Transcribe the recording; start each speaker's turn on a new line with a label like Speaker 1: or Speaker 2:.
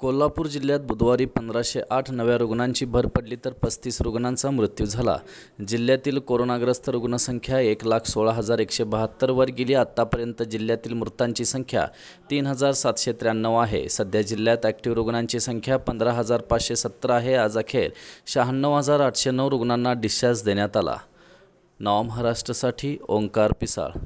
Speaker 1: कोल्हापूर जिल्ह्यात बुधवारी पंधराशे आठ नव्या रुग्णांची भर पडली तर पस्तीस रुग्णांचा मृत्यू झाला जिल्ह्यातील कोरोनाग्रस्त रुग्णसंख्या एक लाख सोळा हजार एकशे बहात्तरवर गेली आत्तापर्यंत जिल्ह्यातील मृतांची संख्या तीन हजार सातशे त्र्याण्णव आहे सध्या जिल्ह्यात ॲक्टिव्ह रुग्णांची संख्या पंधरा हजार पाचशे सत्तर आहे आज अखेर शहाण्णव हजार आठशे नऊ रुग्णांना डिस्चार्ज देण्यात आला नवा महाराष्ट्रासाठी ओंकार पिसाळ